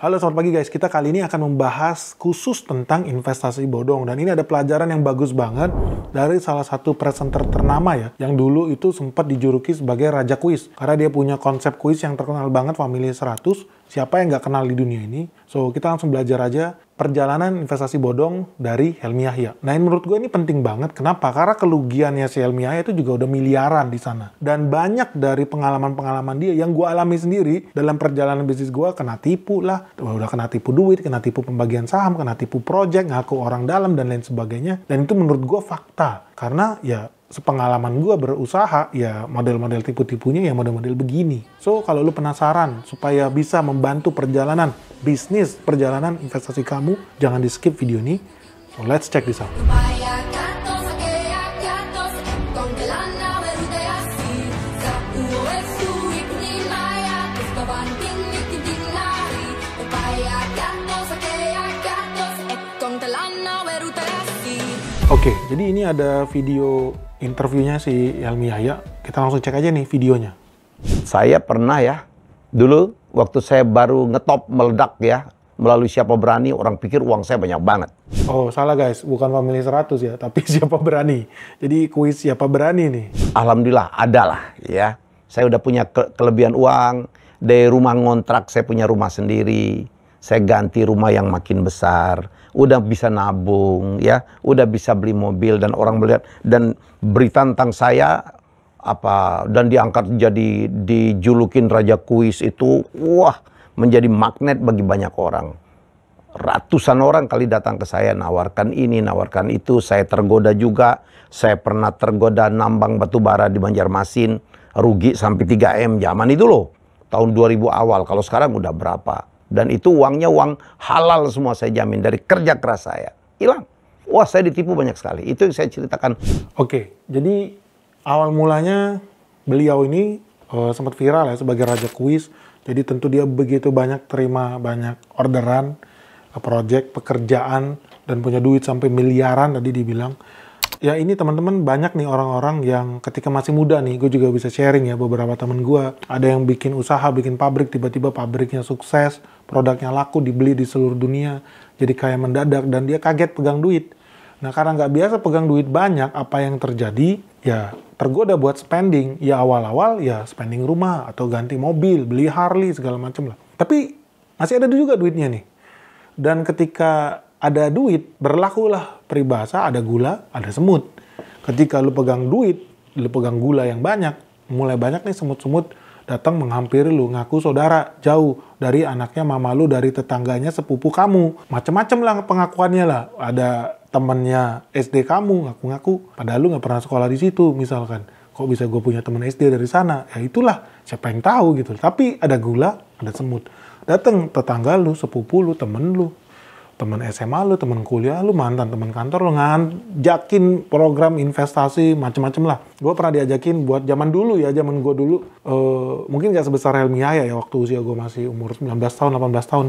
Halo selamat pagi guys, kita kali ini akan membahas khusus tentang investasi bodong dan ini ada pelajaran yang bagus banget dari salah satu presenter ternama ya yang dulu itu sempat dijuruki sebagai Raja Kuis karena dia punya konsep kuis yang terkenal banget Family 100 siapa yang nggak kenal di dunia ini so kita langsung belajar aja perjalanan investasi bodong dari Helmi Yahya. Nah, ini menurut gue ini penting banget. Kenapa? Karena kelugiannya si Helmi Yahya itu juga udah miliaran di sana. Dan banyak dari pengalaman-pengalaman dia yang gue alami sendiri dalam perjalanan bisnis gue kena tipu lah. Udah kena tipu duit, kena tipu pembagian saham, kena tipu project, ngaku orang dalam, dan lain sebagainya. Dan itu menurut gue fakta. Karena ya sepengalaman gue berusaha ya model-model tipu-tipunya ya model-model begini. So kalau lu penasaran supaya bisa membantu perjalanan bisnis, perjalanan investasi kamu, jangan di skip video ini. So let's check this out. Oke, okay, jadi ini ada video interviewnya si Helmi Yahya. Kita langsung cek aja nih videonya. Saya pernah ya, dulu waktu saya baru ngetop meledak ya, melalui siapa berani, orang pikir uang saya banyak banget. Oh, salah guys, bukan family 100 ya, tapi siapa berani. Jadi kuis siapa berani nih. Alhamdulillah, ada lah ya. Saya udah punya ke kelebihan uang, dari rumah ngontrak saya punya rumah sendiri, saya ganti rumah yang makin besar, udah bisa nabung ya, udah bisa beli mobil dan orang melihat dan berita tentang saya apa dan diangkat jadi dijulukin raja kuis itu wah menjadi magnet bagi banyak orang. Ratusan orang kali datang ke saya nawarkan ini, nawarkan itu. Saya tergoda juga. Saya pernah tergoda nambang batu bara di Banjarmasin rugi sampai 3M zaman itu loh. Tahun 2000 awal kalau sekarang udah berapa? Dan itu uangnya uang halal semua saya jamin dari kerja keras saya. Hilang. Wah saya ditipu banyak sekali. Itu yang saya ceritakan. Oke, jadi awal mulanya beliau ini uh, sempat viral ya sebagai raja kuis. Jadi tentu dia begitu banyak terima banyak orderan, eh, project, pekerjaan, dan punya duit sampai miliaran tadi dibilang ya ini teman-teman banyak nih orang-orang yang ketika masih muda nih, gue juga bisa sharing ya beberapa temen gue. Ada yang bikin usaha, bikin pabrik, tiba-tiba pabriknya sukses, produknya laku, dibeli di seluruh dunia, jadi kayak mendadak, dan dia kaget pegang duit. Nah karena nggak biasa pegang duit banyak, apa yang terjadi? Ya tergoda buat spending. Ya awal-awal ya spending rumah, atau ganti mobil, beli Harley, segala macam lah. Tapi masih ada juga duitnya nih. Dan ketika ada duit, berlakulah peribahasa ada gula, ada semut. Ketika lu pegang duit, lu pegang gula yang banyak, mulai banyak nih semut-semut datang menghampiri lu, ngaku saudara jauh dari anaknya mama lu, dari tetangganya sepupu kamu. Macem-macem lah pengakuannya lah. Ada temennya SD kamu ngaku-ngaku, padahal lu nggak pernah sekolah di situ misalkan. Kok bisa gue punya temen SD dari sana? Ya itulah, siapa yang tahu gitu. Tapi ada gula, ada semut. Datang tetangga lu, sepupu lu, temen lu, teman SMA lu, teman kuliah lu, mantan teman kantor lu ngajakin program investasi macem-macem lah. Gue pernah diajakin buat zaman dulu ya, zaman gue dulu uh, mungkin gak sebesar Helmi Yahya ya waktu usia gue masih umur 19 tahun, 18 tahun.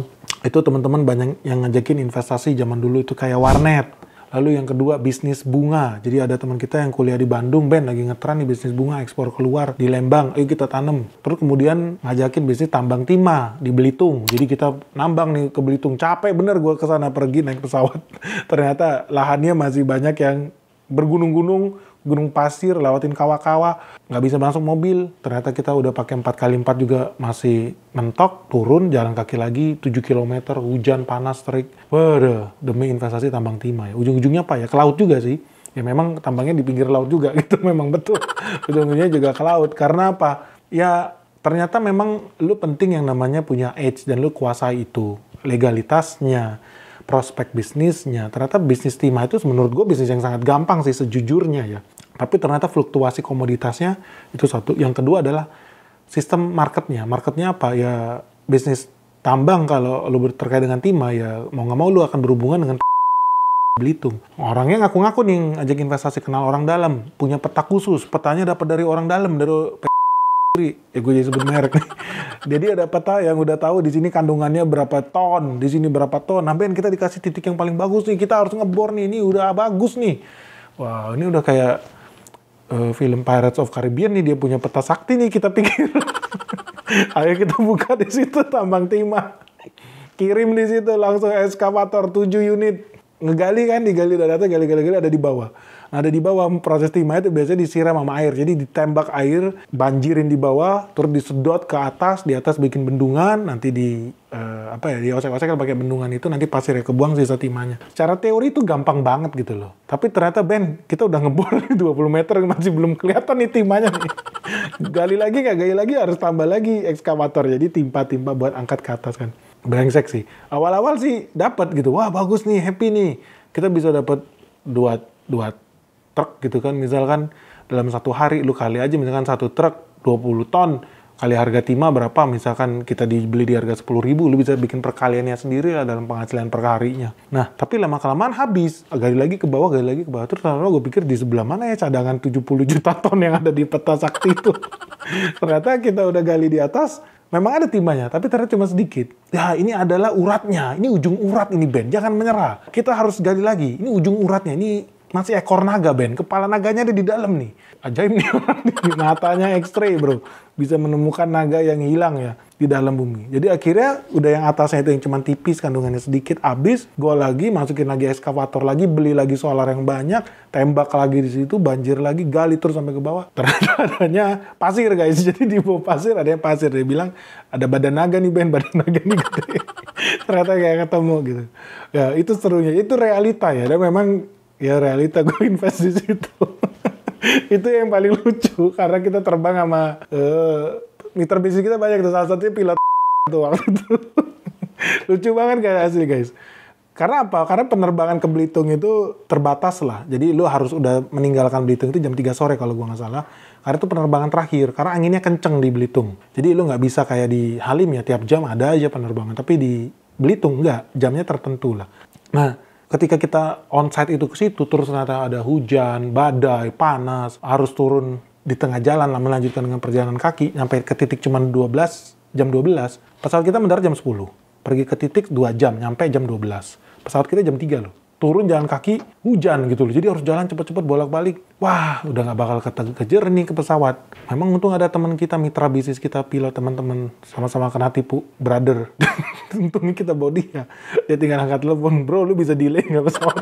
Itu teman-teman banyak yang ngajakin investasi zaman dulu itu kayak warnet Lalu yang kedua bisnis bunga. Jadi ada teman kita yang kuliah di Bandung, Ben lagi ngetren di bisnis bunga ekspor keluar di Lembang. Ayo kita tanam. Terus kemudian ngajakin bisnis tambang timah di Belitung. Jadi kita nambang nih ke Belitung. Capek bener gue kesana pergi naik pesawat. Ternyata lahannya masih banyak yang bergunung-gunung gunung pasir, lewatin kawah-kawah, nggak bisa masuk mobil. Ternyata kita udah pakai empat kali empat juga masih mentok, turun, jalan kaki lagi 7 km, hujan, panas, terik. Waduh, demi investasi tambang timah ya. Ujung-ujungnya apa ya? Ke laut juga sih. Ya memang tambangnya di pinggir laut juga gitu, memang betul. Ujung-ujungnya juga ke laut. Karena apa? Ya ternyata memang lu penting yang namanya punya edge dan lu kuasai itu. Legalitasnya, prospek bisnisnya. Ternyata bisnis timah itu menurut gue bisnis yang sangat gampang sih sejujurnya ya. Tapi ternyata fluktuasi komoditasnya itu satu. Yang kedua adalah sistem marketnya. Marketnya apa? Ya bisnis tambang kalau lu terkait dengan timah ya mau nggak mau lu akan berhubungan dengan Belitung. Orangnya ngaku-ngaku nih ngajak investasi kenal orang dalam, punya peta khusus, petanya dapat dari orang dalam, dari Ya eh, gue jadi sebut merek nih. Jadi ada peta yang udah tahu di sini kandungannya berapa ton, di sini berapa ton. Nambahin kita dikasih titik yang paling bagus nih. Kita harus ngebor nih. Ini udah bagus nih. Wah, wow, ini udah kayak uh, film Pirates of Caribbean nih. Dia punya peta sakti nih kita pikir. Ayo kita buka di situ tambang timah. Kirim di situ langsung eskavator 7 unit. Ngegali kan, digali data, gali-gali ada di bawah ada di bawah proses timah itu biasanya disiram sama air. Jadi ditembak air, banjirin di bawah, terus disedot ke atas, di atas bikin bendungan, nanti di uh, apa ya, di osek osek pakai bendungan itu nanti pasirnya kebuang sisa timahnya. Cara teori itu gampang banget gitu loh. Tapi ternyata Ben, kita udah ngebor 20 meter masih belum kelihatan nih timahnya nih. gali lagi nggak gali lagi harus tambah lagi ekskavator. Jadi timpa-timpa buat angkat ke atas kan brengsek sih. Awal-awal sih dapat gitu. Wah, bagus nih, happy nih. Kita bisa dapat dua dua truk gitu kan misalkan dalam satu hari lu kali aja misalkan satu truk 20 ton kali harga timah berapa misalkan kita dibeli di harga 10 ribu lu bisa bikin perkaliannya sendiri lah dalam penghasilan per harinya nah tapi lama kelamaan habis gali lagi ke bawah gali lagi ke bawah terus lalu gue pikir di sebelah mana ya cadangan 70 juta ton yang ada di peta sakti itu ternyata kita udah gali di atas Memang ada timahnya, tapi ternyata cuma sedikit. Ya, ini adalah uratnya. Ini ujung urat ini, Ben. Jangan menyerah. Kita harus gali lagi. Ini ujung uratnya. Ini masih ekor naga Ben, kepala naganya ada di dalam nih. Ajaib nih matanya X-ray bro, bisa menemukan naga yang hilang ya di dalam bumi. Jadi akhirnya udah yang atasnya itu yang cuma tipis kandungannya sedikit habis, gue lagi masukin lagi eskavator lagi, beli lagi solar yang banyak, tembak lagi di situ, banjir lagi, gali terus sampai ke bawah. Ternyata adanya pasir guys, jadi di bawah pasir ada yang pasir. Dia bilang ada badan naga nih Ben, badan naga nih gede. Ternyata kayak ketemu gitu. Ya itu serunya, itu realita ya. Dan memang ya realita gue invest di situ itu yang paling lucu karena kita terbang sama uh, eh, mitra bisnis kita banyak tuh salah satunya pilot itu waktu itu lucu banget kayak asli guys karena apa? Karena penerbangan ke Belitung itu terbatas lah. Jadi lu harus udah meninggalkan Belitung itu jam 3 sore kalau gua nggak salah. Karena itu penerbangan terakhir. Karena anginnya kenceng di Belitung. Jadi lu nggak bisa kayak di Halim ya tiap jam ada aja penerbangan. Tapi di Belitung nggak. Jamnya tertentu lah. Nah, ketika kita onsite itu ke situ terus ternyata ada hujan, badai, panas, harus turun di tengah jalan lah melanjutkan dengan perjalanan kaki sampai ke titik cuma 12 jam 12 pesawat kita mendarat jam 10 pergi ke titik 2 jam nyampe jam 12 pesawat kita jam 3 loh turun jalan kaki hujan gitu loh. Jadi harus jalan cepet-cepet bolak-balik. Wah, udah nggak bakal kejar nih ke pesawat. Memang untung ada teman kita, mitra bisnis kita, pilot teman-teman sama-sama kena tipu, brother. Untungnya kita body ya. Dia tinggal angkat telepon, bro, lu bisa delay nggak pesawat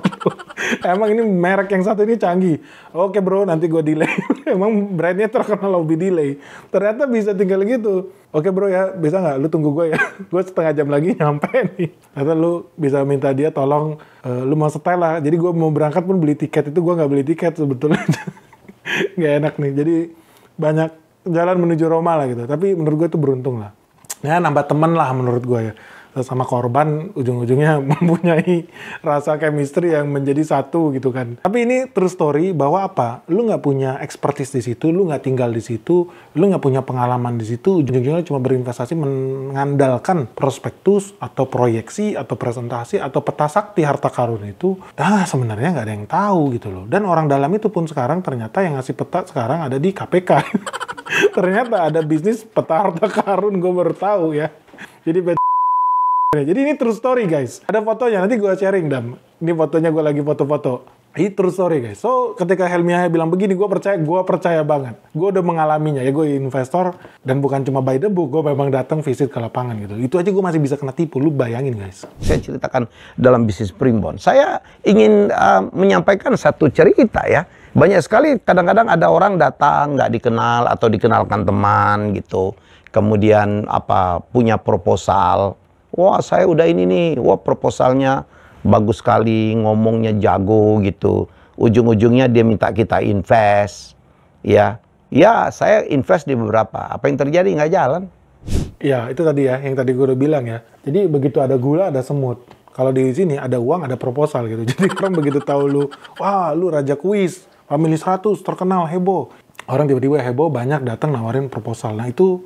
Emang ini merek yang satu ini canggih. Oke bro, nanti gue delay. Emang brandnya terkenal lebih delay. Ternyata bisa tinggal gitu oke bro ya bisa nggak lu tunggu gue ya gue setengah jam lagi nyampe nih atau lu bisa minta dia tolong uh, lu mau setel lah jadi gue mau berangkat pun beli tiket itu gue nggak beli tiket sebetulnya nggak enak nih jadi banyak jalan menuju Roma lah gitu tapi menurut gue itu beruntung lah ya nambah temen lah menurut gue ya sama korban ujung-ujungnya mempunyai rasa chemistry yang menjadi satu gitu kan. Tapi ini true story bahwa apa? Lu nggak punya expertise di situ, lu nggak tinggal di situ, lu nggak punya pengalaman di situ, ujung-ujungnya cuma berinvestasi mengandalkan prospektus atau proyeksi atau presentasi atau peta sakti harta karun itu. Nah sebenarnya nggak ada yang tahu gitu loh. Dan orang dalam itu pun sekarang ternyata yang ngasih peta sekarang ada di KPK. ternyata ada bisnis peta harta karun gue baru tahu ya. Jadi jadi ini true story guys. Ada fotonya, nanti gue sharing dam. Ini fotonya gue lagi foto-foto. Ini true story guys. So ketika Helmi Yahya bilang begini, gue percaya, gue percaya banget. Gue udah mengalaminya ya, gue investor dan bukan cuma by the book, gue memang datang visit ke lapangan gitu. Itu aja gue masih bisa kena tipu, lu bayangin guys. Saya ceritakan dalam bisnis primbon. Saya ingin uh, menyampaikan satu cerita ya. Banyak sekali kadang-kadang ada orang datang nggak dikenal atau dikenalkan teman gitu. Kemudian apa punya proposal wah saya udah ini nih, wah proposalnya bagus sekali, ngomongnya jago gitu. Ujung-ujungnya dia minta kita invest, ya. Ya, saya invest di beberapa. Apa yang terjadi? Nggak jalan. Ya, itu tadi ya, yang tadi gue udah bilang ya. Jadi begitu ada gula, ada semut. Kalau di sini ada uang, ada proposal gitu. Jadi orang begitu tahu lu, wah lu raja kuis, family 100, terkenal, heboh. Orang tiba-tiba heboh, banyak datang nawarin proposal. Nah itu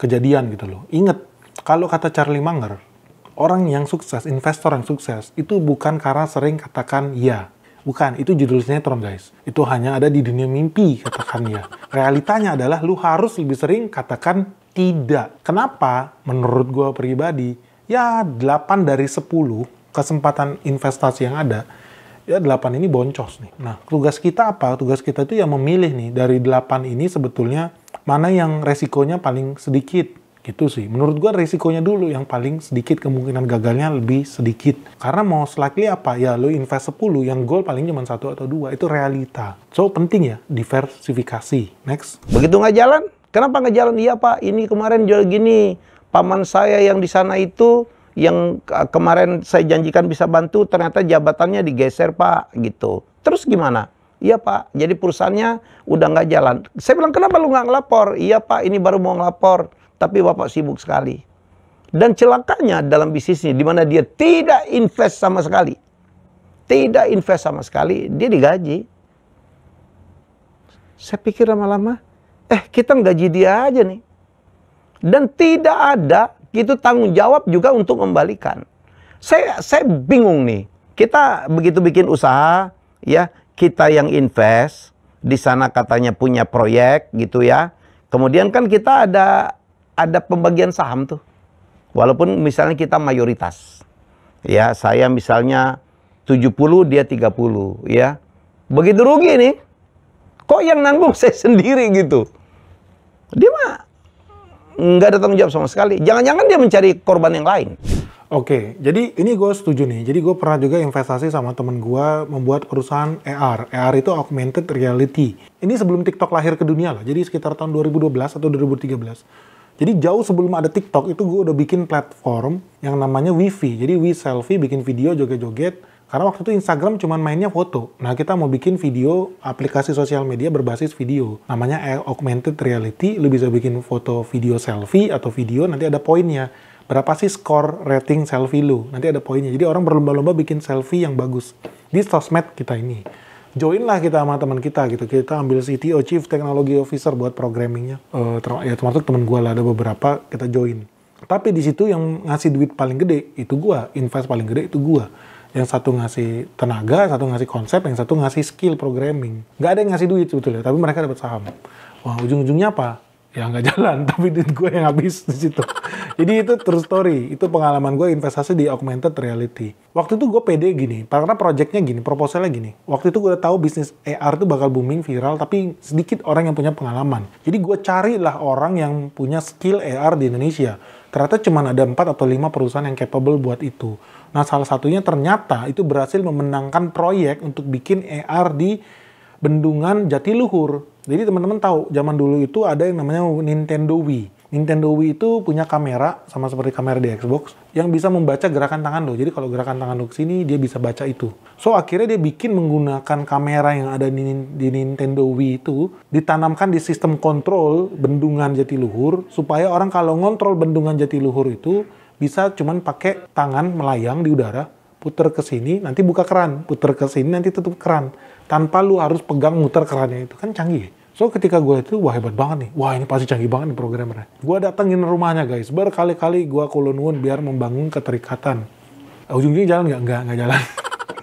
kejadian gitu loh. Ingat, kalau kata Charlie Munger, orang yang sukses, investor yang sukses, itu bukan karena sering katakan ya. Bukan, itu judul sinetron guys. Itu hanya ada di dunia mimpi, katakan ya. Realitanya adalah lu harus lebih sering katakan tidak. Kenapa? Menurut gue pribadi, ya 8 dari 10 kesempatan investasi yang ada, ya 8 ini boncos nih. Nah, tugas kita apa? Tugas kita itu ya memilih nih dari 8 ini sebetulnya mana yang resikonya paling sedikit Gitu sih. Menurut gua risikonya dulu yang paling sedikit kemungkinan gagalnya lebih sedikit. Karena mau likely apa? Ya lo invest 10 yang goal paling cuma satu atau dua. Itu realita. So penting ya diversifikasi. Next. Begitu nggak jalan? Kenapa nggak jalan? Iya pak, ini kemarin jual gini. Paman saya yang di sana itu yang kemarin saya janjikan bisa bantu ternyata jabatannya digeser pak gitu. Terus gimana? Iya pak, jadi perusahaannya udah nggak jalan. Saya bilang kenapa lu nggak ngelapor? Iya pak, ini baru mau ngelapor tapi Bapak sibuk sekali. Dan celakanya dalam bisnisnya, di mana dia tidak invest sama sekali. Tidak invest sama sekali, dia digaji. Saya pikir lama-lama, eh kita gaji dia aja nih. Dan tidak ada kita tanggung jawab juga untuk membalikan. Saya saya bingung nih. Kita begitu bikin usaha, ya kita yang invest, di sana katanya punya proyek gitu ya. Kemudian kan kita ada ada pembagian saham tuh. Walaupun misalnya kita mayoritas. Ya, saya misalnya 70, dia 30, ya. Begitu rugi nih. Kok yang nanggung saya sendiri gitu. Dia mah nggak ada tanggung jawab sama sekali. Jangan-jangan dia mencari korban yang lain. Oke, jadi ini gue setuju nih. Jadi gue pernah juga investasi sama temen gue membuat perusahaan AR. E AR e itu Augmented Reality. Ini sebelum TikTok lahir ke dunia lah. Jadi sekitar tahun 2012 atau 2013 jadi jauh sebelum ada TikTok itu gue udah bikin platform yang namanya Wifi. Jadi We Selfie bikin video joget-joget. Karena waktu itu Instagram cuma mainnya foto. Nah kita mau bikin video aplikasi sosial media berbasis video. Namanya augmented reality. Lu bisa bikin foto video selfie atau video nanti ada poinnya. Berapa sih skor rating selfie lu? Nanti ada poinnya. Jadi orang berlomba-lomba bikin selfie yang bagus. Di sosmed kita ini join lah kita sama teman kita gitu. Kita ambil CTO, Chief Technology Officer buat programmingnya. Uh, ya termasuk teman gue lah ada beberapa kita join. Tapi di situ yang ngasih duit paling gede itu gue, invest paling gede itu gue. Yang satu ngasih tenaga, satu ngasih konsep, yang satu ngasih skill programming. Gak ada yang ngasih duit sebetulnya, tapi mereka dapat saham. Wah, ujung-ujungnya apa? ya nggak jalan tapi duit gue yang habis di situ jadi itu true story itu pengalaman gue investasi di augmented reality waktu itu gue pede gini karena projectnya gini proposalnya gini waktu itu gue udah tahu bisnis AR itu bakal booming viral tapi sedikit orang yang punya pengalaman jadi gue carilah orang yang punya skill AR di Indonesia ternyata cuma ada empat atau lima perusahaan yang capable buat itu nah salah satunya ternyata itu berhasil memenangkan proyek untuk bikin AR di Bendungan Jatiluhur jadi teman-teman tahu, zaman dulu itu ada yang namanya Nintendo Wii. Nintendo Wii itu punya kamera, sama seperti kamera di Xbox, yang bisa membaca gerakan tangan lo. Jadi kalau gerakan tangan lo kesini, dia bisa baca itu. So, akhirnya dia bikin menggunakan kamera yang ada di, di Nintendo Wii itu, ditanamkan di sistem kontrol bendungan jati luhur supaya orang kalau ngontrol bendungan jati luhur itu, bisa cuman pakai tangan melayang di udara, puter ke sini nanti buka keran, puter ke sini nanti tutup keran. Tanpa lu harus pegang muter kerannya itu kan canggih. Ya. So ketika gue itu wah hebat banget nih, wah ini pasti canggih banget nih programmernya. Gue datengin rumahnya guys, berkali-kali gue kolonun biar membangun keterikatan. Ujung-ujungnya jalan nggak? Nggak, nggak jalan.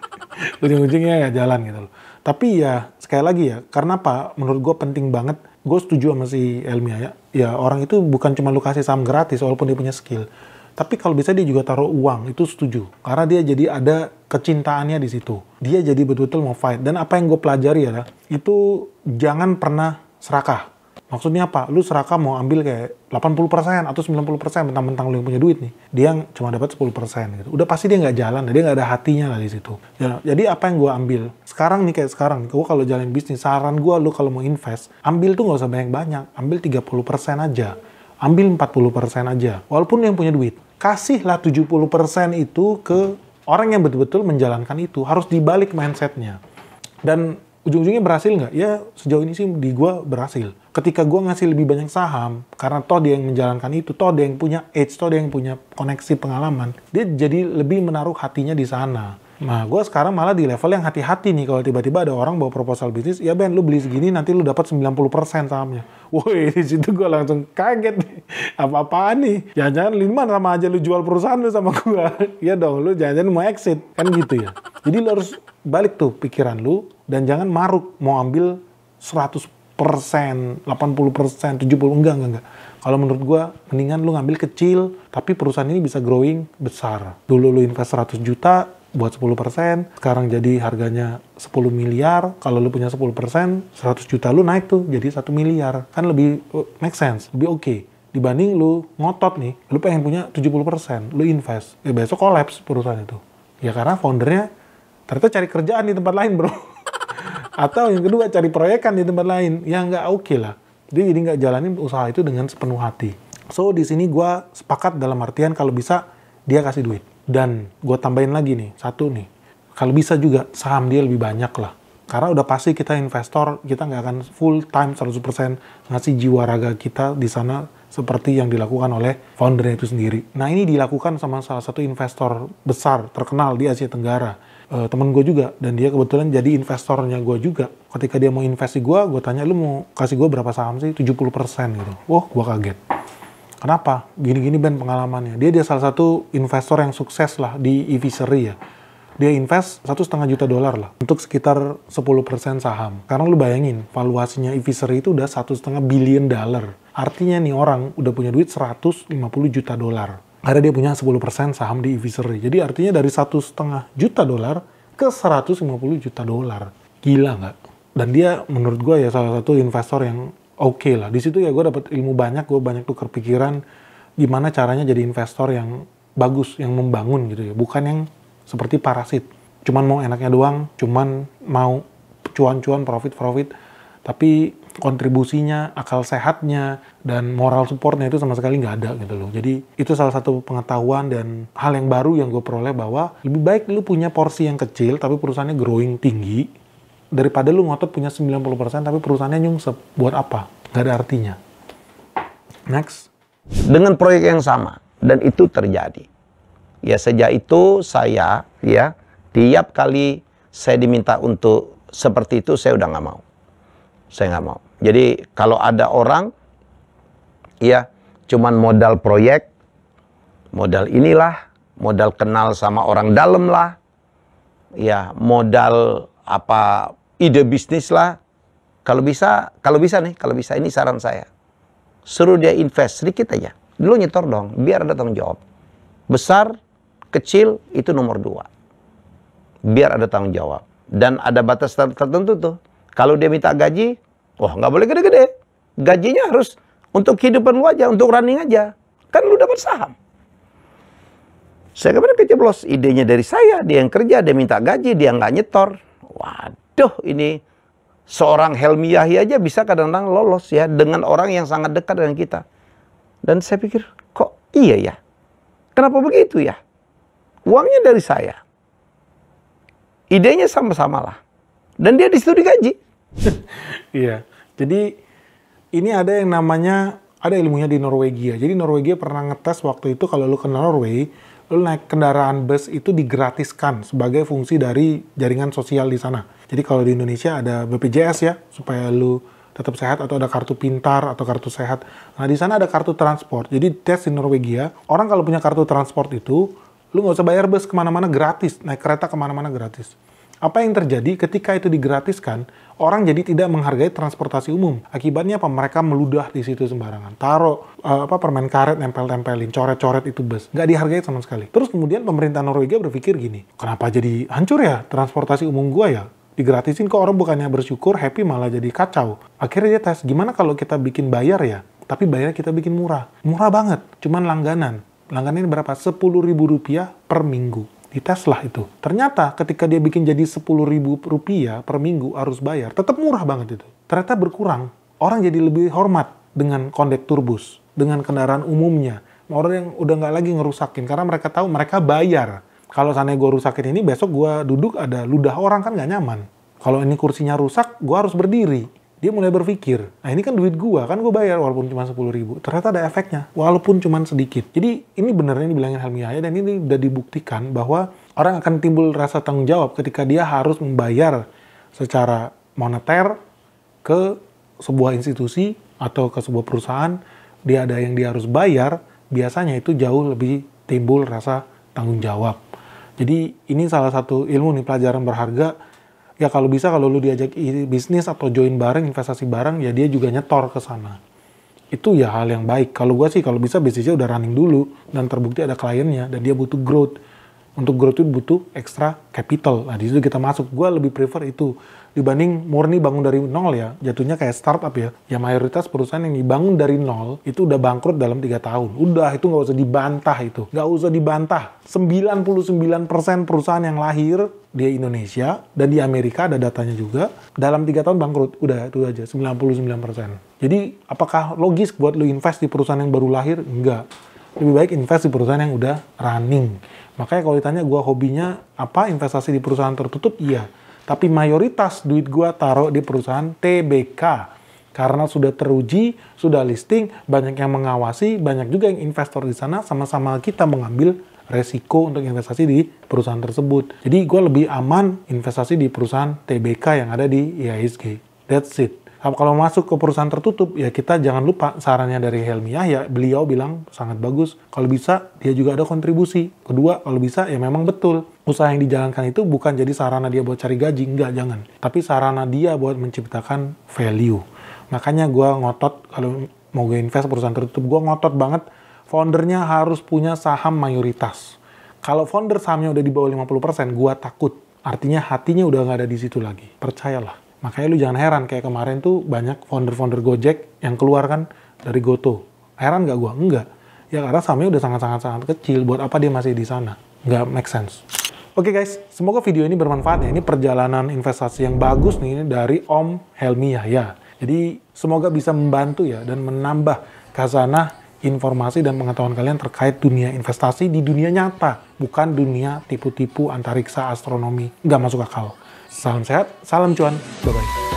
Ujung-ujungnya ya jalan gitu loh. Tapi ya sekali lagi ya, karena apa? Menurut gue penting banget gue setuju sama si Elmia ya. Ya orang itu bukan cuma lu kasih saham gratis walaupun dia punya skill. Tapi kalau bisa dia juga taruh uang, itu setuju. Karena dia jadi ada kecintaannya di situ. Dia jadi betul-betul mau fight. Dan apa yang gue pelajari adalah, itu jangan pernah serakah. Maksudnya apa? Lu serakah mau ambil kayak 80% atau 90% persen mentang-mentang lu yang punya duit nih. Dia cuma dapat 10% gitu. Udah pasti dia nggak jalan, dia nggak ada hatinya lah di situ. Ya, jadi apa yang gue ambil? Sekarang nih kayak sekarang, gue kalau jalan bisnis, saran gue lu kalau mau invest, ambil tuh nggak usah banyak-banyak. Ambil 30% aja ambil 40% aja. Walaupun yang punya duit, kasihlah 70% itu ke orang yang betul-betul menjalankan itu. Harus dibalik mindsetnya. Dan ujung-ujungnya berhasil nggak? Ya sejauh ini sih di gue berhasil. Ketika gue ngasih lebih banyak saham, karena toh dia yang menjalankan itu, toh dia yang punya edge, toh dia yang punya koneksi pengalaman, dia jadi lebih menaruh hatinya di sana Nah, gue sekarang malah di level yang hati-hati nih kalau tiba-tiba ada orang bawa proposal bisnis, ya Ben, lu beli segini nanti lu dapat 90% sahamnya. Woi, di situ gue langsung kaget nih. Apa-apaan nih? Jangan-jangan Linman sama aja lu jual perusahaan lu sama gue. Iya dong, lu jangan-jangan mau exit. Kan gitu ya. Jadi lu harus balik tuh pikiran lu, dan jangan maruk mau ambil 100%, 80%, 70%, enggak, enggak, enggak. Kalau menurut gue, mendingan lu ngambil kecil, tapi perusahaan ini bisa growing besar. Dulu lu invest 100 juta, buat 10%, sekarang jadi harganya 10 miliar, kalau lu punya 10%, 100 juta lu naik tuh jadi 1 miliar. Kan lebih uh, make sense, lebih oke. Okay. Dibanding lu ngotot nih, lu pengen punya 70%, lu invest. Ya besok kolaps perusahaan itu. Ya karena foundernya ternyata cari kerjaan di tempat lain bro. Atau yang kedua cari proyekan di tempat lain. Ya nggak oke okay lah. Dia jadi nggak jalanin usaha itu dengan sepenuh hati. So di sini gue sepakat dalam artian kalau bisa dia kasih duit dan gue tambahin lagi nih, satu nih, kalau bisa juga saham dia lebih banyak lah. Karena udah pasti kita investor, kita nggak akan full time 100% ngasih jiwa raga kita di sana seperti yang dilakukan oleh foundernya itu sendiri. Nah ini dilakukan sama salah satu investor besar terkenal di Asia Tenggara. E, temen gue juga, dan dia kebetulan jadi investornya gue juga. Ketika dia mau investi gue, gue tanya, lu mau kasih gue berapa saham sih? 70% gitu. Wah, gue kaget. Kenapa? Gini-gini Ben pengalamannya. Dia dia salah satu investor yang sukses lah di Evisery ya. Dia invest satu setengah juta dolar lah untuk sekitar 10% saham. Karena lu bayangin valuasinya Evisery itu udah satu setengah billion dollar. Artinya nih orang udah punya duit 150 juta dolar. Karena dia punya 10% saham di Evisery. Jadi artinya dari satu setengah juta dolar ke 150 juta dolar. Gila nggak? Dan dia menurut gue ya salah satu investor yang oke okay lah. Di situ ya gue dapet ilmu banyak, gue banyak tuh kepikiran gimana caranya jadi investor yang bagus, yang membangun gitu ya. Bukan yang seperti parasit. Cuman mau enaknya doang, cuman mau cuan-cuan, profit-profit. Tapi kontribusinya, akal sehatnya, dan moral supportnya itu sama sekali nggak ada gitu loh. Jadi itu salah satu pengetahuan dan hal yang baru yang gue peroleh bahwa lebih baik lu punya porsi yang kecil tapi perusahaannya growing tinggi daripada lu ngotot punya 90% tapi perusahaannya nyungsep. Buat apa? Gak ada artinya. Next. Dengan proyek yang sama. Dan itu terjadi. Ya sejak itu saya ya tiap kali saya diminta untuk seperti itu saya udah nggak mau. Saya nggak mau. Jadi kalau ada orang ya cuman modal proyek, modal inilah, modal kenal sama orang dalam lah, ya modal apa ide bisnis lah. Kalau bisa, kalau bisa nih, kalau bisa ini saran saya. Suruh dia invest sedikit aja. Dulu nyetor dong, biar ada tanggung jawab. Besar, kecil, itu nomor dua. Biar ada tanggung jawab. Dan ada batas tertentu tuh. Kalau dia minta gaji, wah nggak boleh gede-gede. Gajinya harus untuk kehidupan lu aja, untuk running aja. Kan lu dapat saham. Saya kemarin keceblos, idenya dari saya, dia yang kerja, dia minta gaji, dia nggak nyetor. Waduh duh ini seorang Helmi Yahya aja bisa kadang-kadang lolos ya dengan orang yang sangat dekat dengan kita. Dan saya pikir, kok iya ya? Kenapa begitu ya? Uangnya dari saya. Idenya sama-sama lah. Dan dia disuruh dikaji. digaji. iya. Jadi ini ada yang namanya, ada ilmunya di Norwegia. Jadi Norwegia pernah ngetes waktu itu kalau lu kenal Norway, lu naik kendaraan bus itu digratiskan sebagai fungsi dari jaringan sosial di sana. Jadi kalau di Indonesia ada BPJS ya, supaya lu tetap sehat atau ada kartu pintar atau kartu sehat. Nah di sana ada kartu transport. Jadi tes di Norwegia, orang kalau punya kartu transport itu, lu nggak usah bayar bus kemana-mana gratis, naik kereta kemana-mana gratis. Apa yang terjadi ketika itu digratiskan? Orang jadi tidak menghargai transportasi umum. Akibatnya apa? Mereka meludah di situ sembarangan. Taruh uh, apa permen karet nempel nempelin coret-coret itu bus. Nggak dihargai sama sekali. Terus kemudian pemerintah Norwegia berpikir gini, kenapa jadi hancur ya transportasi umum gua ya? Digratisin kok orang bukannya bersyukur, happy malah jadi kacau. Akhirnya dia tes, gimana kalau kita bikin bayar ya? Tapi bayarnya kita bikin murah. Murah banget, cuman langganan. Langganan ini berapa? ribu rupiah per minggu di diteslah itu. Ternyata ketika dia bikin jadi sepuluh ribu rupiah per minggu harus bayar, tetap murah banget itu. Ternyata berkurang. Orang jadi lebih hormat dengan kondektur bus, dengan kendaraan umumnya. Orang yang udah nggak lagi ngerusakin, karena mereka tahu mereka bayar. Kalau sana gue rusakin ini, besok gue duduk ada ludah orang kan nggak nyaman. Kalau ini kursinya rusak, gue harus berdiri dia mulai berpikir, nah ini kan duit gua, kan gua bayar walaupun cuma sepuluh ribu. Ternyata ada efeknya, walaupun cuma sedikit. Jadi ini benernya dibilangin Helmi Yahya dan ini udah dibuktikan bahwa orang akan timbul rasa tanggung jawab ketika dia harus membayar secara moneter ke sebuah institusi atau ke sebuah perusahaan, dia ada yang dia harus bayar, biasanya itu jauh lebih timbul rasa tanggung jawab. Jadi ini salah satu ilmu nih pelajaran berharga ya kalau bisa kalau lu diajak bisnis atau join bareng investasi bareng ya dia juga nyetor ke sana itu ya hal yang baik kalau gue sih kalau bisa bisnisnya udah running dulu dan terbukti ada kliennya dan dia butuh growth untuk growth itu butuh extra capital. Nah, di situ kita masuk. Gue lebih prefer itu dibanding murni bangun dari nol ya jatuhnya kayak startup ya ya mayoritas perusahaan yang dibangun dari nol itu udah bangkrut dalam tiga tahun udah itu nggak usah dibantah itu nggak usah dibantah 99% perusahaan yang lahir di Indonesia dan di Amerika ada datanya juga dalam tiga tahun bangkrut udah itu aja 99% jadi apakah logis buat lo invest di perusahaan yang baru lahir enggak lebih baik invest di perusahaan yang udah running. Makanya kalau ditanya gue hobinya apa investasi di perusahaan tertutup, iya. Tapi mayoritas duit gue taruh di perusahaan TBK. Karena sudah teruji, sudah listing, banyak yang mengawasi, banyak juga yang investor di sana, sama-sama kita mengambil resiko untuk investasi di perusahaan tersebut. Jadi gue lebih aman investasi di perusahaan TBK yang ada di IHSG. That's it kalau masuk ke perusahaan tertutup, ya kita jangan lupa sarannya dari Helmi ya beliau bilang sangat bagus. Kalau bisa, dia juga ada kontribusi. Kedua, kalau bisa, ya memang betul. Usaha yang dijalankan itu bukan jadi sarana dia buat cari gaji, enggak, jangan. Tapi sarana dia buat menciptakan value. Makanya gue ngotot, kalau mau gue invest perusahaan tertutup, gue ngotot banget foundernya harus punya saham mayoritas. Kalau founder sahamnya udah di bawah 50%, gue takut. Artinya hatinya udah nggak ada di situ lagi. Percayalah. Makanya lu jangan heran kayak kemarin tuh banyak founder-founder Gojek yang keluar kan dari Goto. Heran gak gua? Enggak. Ya karena sahamnya udah sangat-sangat sangat kecil, buat apa dia masih di sana? Nggak make sense. Oke okay guys, semoga video ini bermanfaat ya. Ini perjalanan investasi yang bagus nih dari Om Helmi Yahya. Jadi semoga bisa membantu ya dan menambah kasanah informasi dan pengetahuan kalian terkait dunia investasi di dunia nyata, bukan dunia tipu-tipu antariksa astronomi. Nggak masuk akal. Salam sehat, salam cuan, bye-bye.